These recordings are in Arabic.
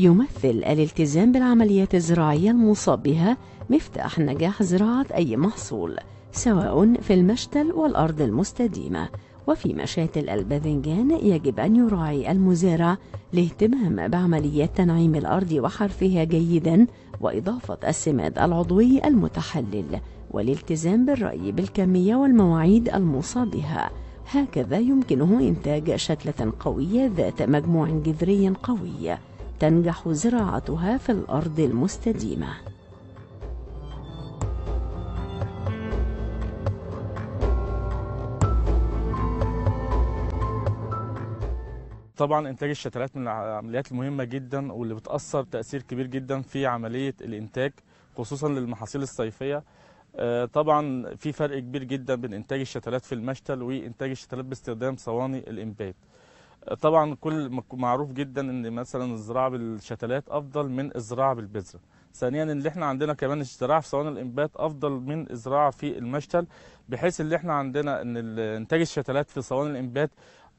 يمثل الالتزام بالعمليات الزراعية المصاب بها مفتاح نجاح زراعة أي محصول سواء في المشتل والأرض المستديمة وفي مشاتل الباذنجان يجب أن يراعي المزارع الاهتمام بعمليات تنعيم الأرض وحرفها جيدا وإضافة السماد العضوي المتحلل والالتزام بالرأي بالكمية والمواعيد الموصى بها هكذا يمكنه إنتاج شتلة قوية ذات مجموع جذري قوي تنجح زراعتها في الأرض المستديمة طبعا انتاج الشتلات من العمليات المهمه جدا واللي بتاثر تاثير كبير جدا في عمليه الانتاج خصوصا للمحاصيل الصيفيه آه، طبعا في فرق كبير جدا بين انتاج الشتلات في المشتل وانتاج الشتلات باستخدام صواني الانبات طبعا كل معروف جدا ان مثلا الزراعه بالشتلات افضل من الزراعه بالبذره ثانيا ان احنا عندنا كمان الزراعه في صوان الانبات افضل من الزراعه في المشتل بحيث ان احنا عندنا ان انتاج الشتلات في صوان الانبات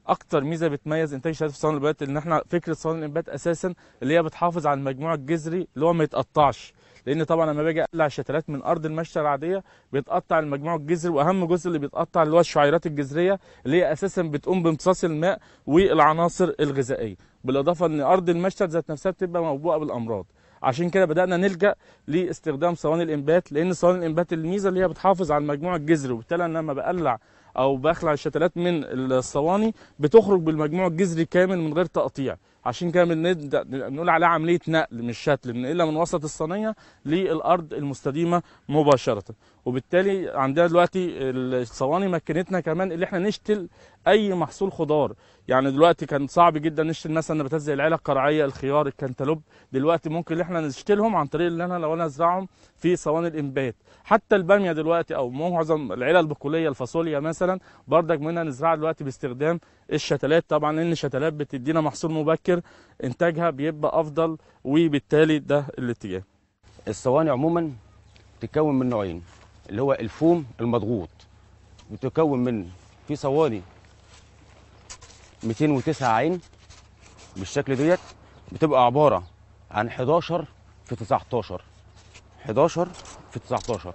اكتر ميزه بتميز انتاج الشتلات في صوان الانبات ان احنا فكره صوان الانبات اساسا اللي هي بتحافظ على المجموع الجذري اللي هو ما يتقطعش لان طبعا لما باجي اقلع الشتلات من ارض المشتل العاديه بيتقطع المجموع الجذري واهم جزء اللي بيتقطع اللي هو الشعيرات الجذريه اللي هي اساسا بتقوم بامتصاص الماء والعناصر الغذائيه بالاضافه ان ارض المشتل ذات نفسها بتبقى موبوءه بالامراض عشان كده بدانا نلجا لاستخدام صواني الانبات لان صواني الانبات الميزه اللي هي بتحافظ على المجموع الجذري وبالتالي انا لما بقلع او بخلع الشتلات من الصواني بتخرج بالمجموع الجذري كامل من غير تقطيع عشان كده بنبدا نقول عليها عمليه نقل مش شتل بنقلها من وسط الصينيه للارض المستديمه مباشره وبالتالي عندنا دلوقتي الصواني مكنتنا كمان اللي احنا نشتل اي محصول خضار يعني دلوقتي كان صعب جدا نشتل مثلا نباتات زي العيله القرعيه الخيار الكنتالوب دلوقتي ممكن ان احنا نشتلهم عن طريق ان انا لو انا ازرعهم في صواني الانبات حتى الباميه دلوقتي او معظم العيله البقوليه الفاصوليا مثلا بردك منها نزرعها دلوقتي باستخدام الشتلات طبعا لان الشتلات بتدينا محصول مبكر انتاجها بيبقى افضل وبالتالي ده الاتجاه الصواني عموما تتكون من نوعين اللي هو الفوم المضغوط بتكون من في صواني 209 عين بالشكل ديت بتبقى عباره عن 11 في 19 11 في 19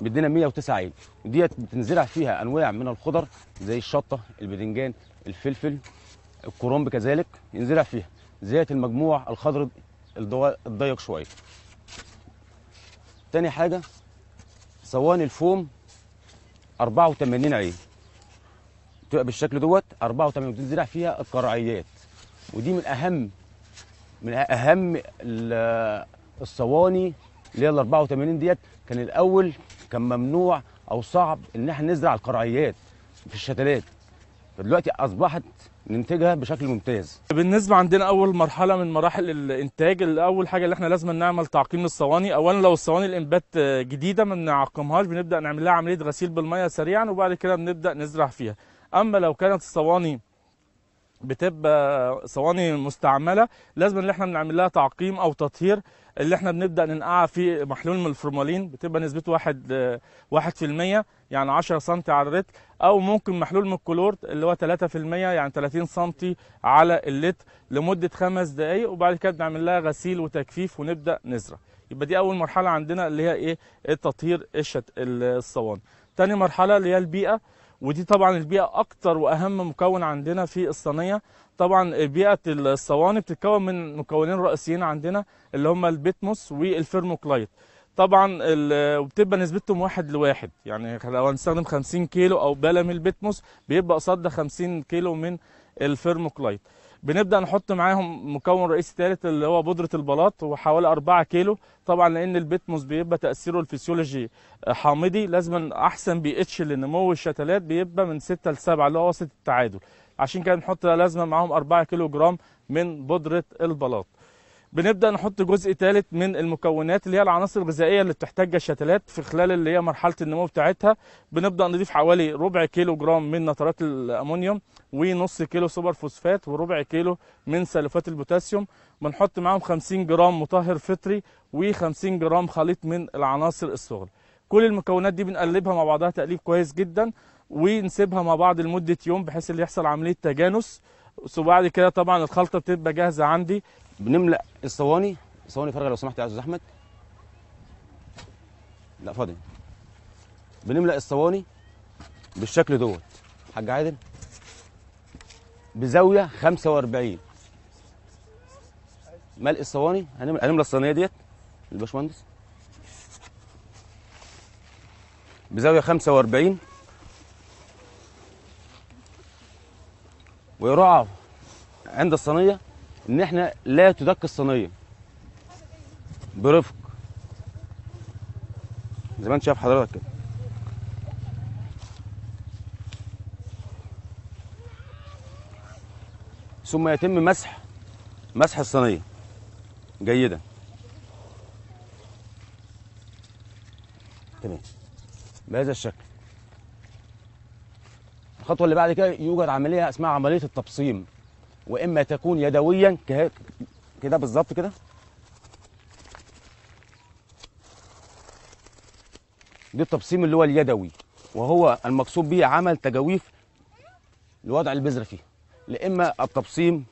بدينا 109 عين ديت بتنزرع فيها انواع من الخضر زي الشطه الباذنجان الفلفل الكرنب كذلك ينزرع فيها زيت المجموع الخضر الضيق شويه تاني حاجه صواني الفوم 84 عين تبقى بالشكل دوت 84 بتنزرع فيها القرعيات ودي من اهم من اهم الصواني اللي هي ال 84 ديت كان الاول كان ممنوع او صعب ان احنا نزرع القرعيات في الشتلات فدلوقتي اصبحت ننتجها بشكل ممتاز بالنسبه عندنا اول مرحله من مراحل الانتاج اول حاجه اللي احنا لازم نعمل تعقيم للصواني اولا لو الصواني الانبات جديده ما بنعقمهاش بنبدا نعمل لها عمليه غسيل بالميه سريعا وبعد كده بنبدا نزرع فيها اما لو كانت الصواني بتبقى صواني مستعمله لازم ان احنا بنعمل لها تعقيم او تطهير اللي احنا بنبدا ننقعها في محلول من الفورمالين بتبقى نسبته في 1% يعني 10 سم على الرتر او ممكن محلول من الكلورد اللي هو 3% يعني 30 سم على اللتر لمده خمس دقائق وبعد كده بنعمل لها غسيل وتجفيف ونبدا نزرع يبقى دي اول مرحله عندنا اللي هي ايه التطهير قشه الصواني تاني مرحله اللي هي البيئه ودي طبعا البيئه اكتر واهم مكون عندنا في الصينيه طبعا بيئه الصواني بتتكون من مكونين رئيسيين عندنا اللي هم البيتموس والفيرموكلايت طبعا وبتبقى نسبتهم واحد لواحد يعني لو هنستخدم 50 كيلو او بلا من البيتموس بيبقى قصاد 50 كيلو من الفيرموكلايت بنبدا نحط معاهم مكون رئيسي ثالث اللي هو بودره البلاط وحوالي 4 كيلو طبعا لان البيتموس بيبقى تاثيره الفسيولوجي حامضي لازم احسن بي اتش لنمو الشتلات بيبقى من 6 ل 7 اللي هو وسط التعادل عشان كده بنحط لازمه معاهم 4 كيلو جرام من بودره البلاط بنبدا نحط جزء ثالث من المكونات اللي هي العناصر الغذائيه اللي بتحتاجها الشتلات في خلال اللي هي مرحله النمو بتاعتها بنبدا نضيف حوالي ربع كيلو جرام من نترات الامونيوم ونص كيلو سوبر فوسفات وربع كيلو من سلفات البوتاسيوم بنحط معاهم 50 جرام مطهر فطري و50 جرام خليط من العناصر الصغر كل المكونات دي بنقلبها مع بعضها تقليب كويس جدا ونسيبها مع بعض لمده يوم بحيث اللي يحصل عمليه تجانس وبعد كده طبعا الخلطه بتبقى جاهزه عندي بنملا الصواني صواني فارغه لو سمحت يا استاذ احمد لا فاضي بنملا الصواني بالشكل دوت حاج عادل بزاويه 45 ملء الصواني هنملا الصينيه ديت الباشمهندس بزاويه 45 ويرعى عند الصينيه ان احنا لا تدك الصينيه برفق زي ما انت شايف حضرتك كده ثم يتم مسح مسح الصينيه جيدا تمام بهذا الشكل الخطوه اللي بعد كده يوجد عمليه اسمها عمليه التبصيم واما تكون يدويا كده بالظبط كده دي التبصيم اللي هو اليدوي وهو المقصود به عمل تجاويف لوضع البذره فيه لا اما التبصيم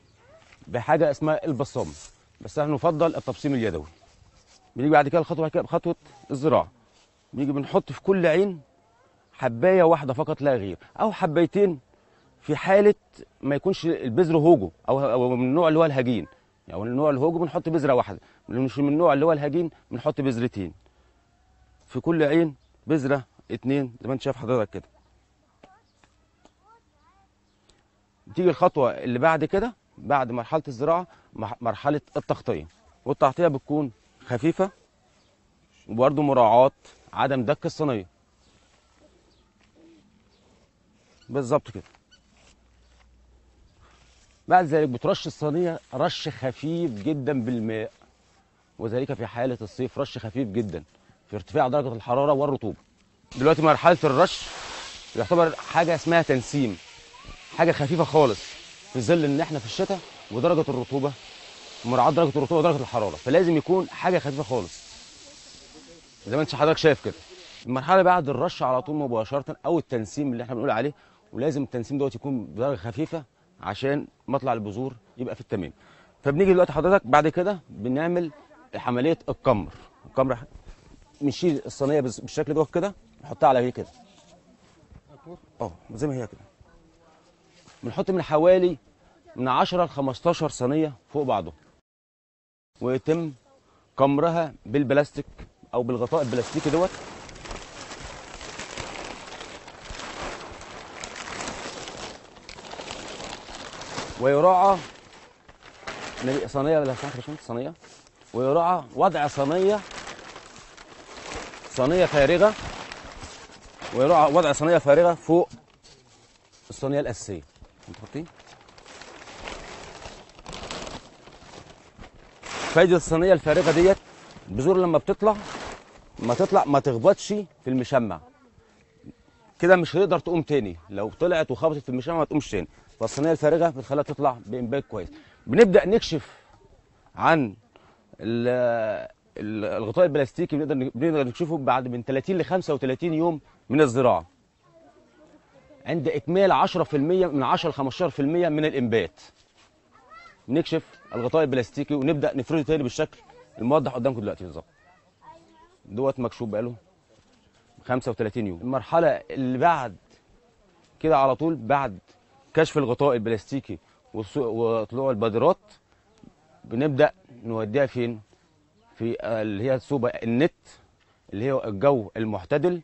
بحاجه اسمها البصام بس احنا نفضل التبصيم اليدوي بنيجي بعد كده الخطوه كده خطوه الزراعه بنيجي بنحط في كل عين حبايه واحده فقط لا غير او حبايتين في حاله ما يكونش البذر هوجو او من النوع اللي هو الهجين يعني النوع الهوجو بنحط بذره واحده مش من النوع اللي هو الهجين بنحط بذرتين في كل عين بذره اتنين زي ما انت شايف حضرتك كده تيجي الخطوه اللي بعد كده بعد مرحله الزراعه مرحله التغطيه والتغطيه بتكون خفيفه وبرده مراعاه عدم دك الصينيه بالظبط كده بعد ذلك بترش الصينية رش خفيف جدا بالماء وذلك في حالة الصيف رش خفيف جدا في ارتفاع درجة الحرارة والرطوبة دلوقتي مرحلة الرش يعتبر حاجة اسمها تنسيم حاجة خفيفة خالص في ظل ان احنا في الشتاء ودرجة الرطوبة مراعاة درجة الرطوبة ودرجة الحرارة فلازم يكون حاجة خفيفة خالص زي ما انت حضرتك شايف كده المرحلة بعد الرش على طول مباشرة او التنسيم اللي احنا بنقول عليه ولازم التنسيم دوت يكون بدرجة خفيفة عشان مطلع البذور يبقى في التمام فبنيجي دلوقتي حضرتك بعد كده بنعمل عمليه القمر القمر بنشيل الصينيه بالشكل ده كده نحطها على هي ايه كده اه زي ما هي كده بنحط من حوالي من 10 ل 15 صينيه فوق بعضهم ويتم قمرها بالبلاستيك او بالغطاء البلاستيكي دوت ويراعى صينيه ولا فخر شنطه صينيه ويراعى وضع صينيه صينيه فارغه ويراعى وضع صينيه فارغه فوق الصينيه الاساسيه تحطين فايده الصينيه الفارغه ديت البذور لما بتطلع ما تطلع ما تخبطش في المشمع كده مش هتقدر تقوم تاني لو طلعت وخبطت في المشمع ما تقومش تاني والصينيه الفارغه بتخليها تطلع بامباك كويس بنبدا نكشف عن الغطاء البلاستيكي بنقدر بنقدر نكشفه بعد من 30 ل 35 يوم من الزراعه عند اكمال 10% من 10 ل 15% من الانبات نكشف الغطاء البلاستيكي ونبدا نفرده تاني بالشكل الموضح قدامكم دلوقتي بالظبط دوت مكشوف بقاله 35 يوم المرحله اللي بعد كده على طول بعد كشف الغطاء البلاستيكي وطلوع البادرات بنبدا نوديها فين في اللي هي الصوبه النت اللي هي الجو المعتدل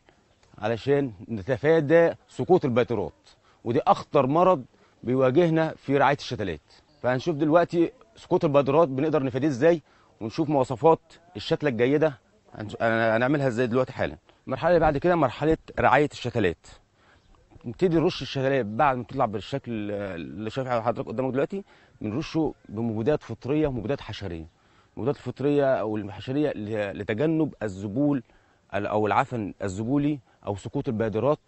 علشان نتفادى سقوط البادرات ودي اخطر مرض بيواجهنا في رعايه الشتلات فهنشوف دلوقتي سقوط البادرات بنقدر نفاديه ازاي ونشوف مواصفات الشتله الجيده هنعملها ازاي دلوقتي حالا المرحله اللي بعد كده مرحله رعايه الشتلات نبتدي نرش الشغلات بعد ما تطلع بالشكل اللي شايف حضرتك قدامك دلوقتي بنرشه بمبيدات فطريه ومبيدات حشريه المبيدات الفطريه او الحشريه لتجنب الذبول او العفن الذبولي او سقوط البادرات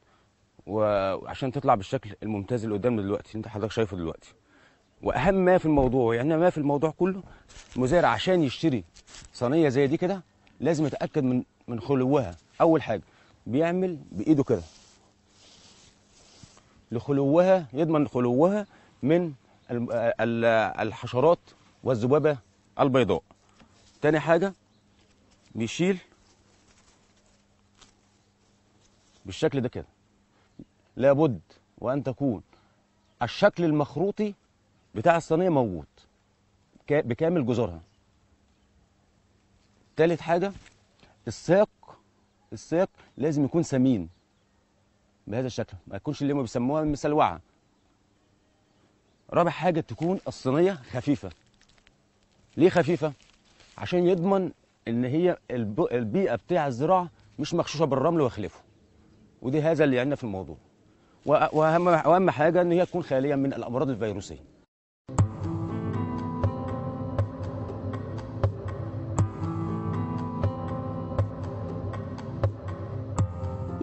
وعشان تطلع بالشكل الممتاز اللي قدامنا دلوقتي انت حضرتك شايفه دلوقتي واهم ما في الموضوع يعني ما في الموضوع كله المزارع عشان يشتري صينيه زي دي كده لازم يتاكد من من خلوها اول حاجه بيعمل بايده كده لخلوها يضمن خلوها من الحشرات والذبابة البيضاء تاني حاجة بيشيل بالشكل ده كده لابد وأن تكون الشكل المخروطي بتاع الصينية موجود بكامل جذورها تالت حاجة الساق الساق لازم يكون سمين بهذا الشكل ما تكونش اللي هم بيسموها مسلوعه رابع حاجه تكون الصينيه خفيفه ليه خفيفه عشان يضمن ان هي البيئه بتاع الزراعه مش مخشوشه بالرمل وخلافه ودي هذا اللي عندنا في الموضوع واهم حاجه ان هي تكون خاليه من الامراض الفيروسيه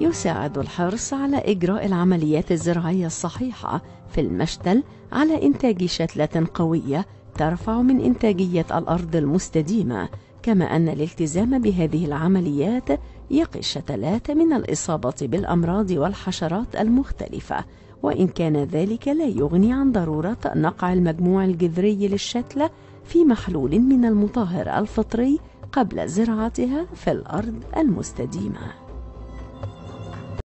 يساعد الحرص على إجراء العمليات الزراعية الصحيحة في المشتل على إنتاج شتلة قوية ترفع من إنتاجية الأرض المستديمة، كما أن الالتزام بهذه العمليات يقي الشتلات من الإصابة بالأمراض والحشرات المختلفة، وإن كان ذلك لا يغني عن ضرورة نقع المجموع الجذري للشتلة في محلول من المطهر الفطري قبل زراعتها في الأرض المستديمة.